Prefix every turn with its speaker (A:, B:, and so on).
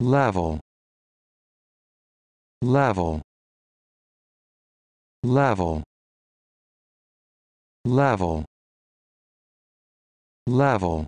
A: level level level level level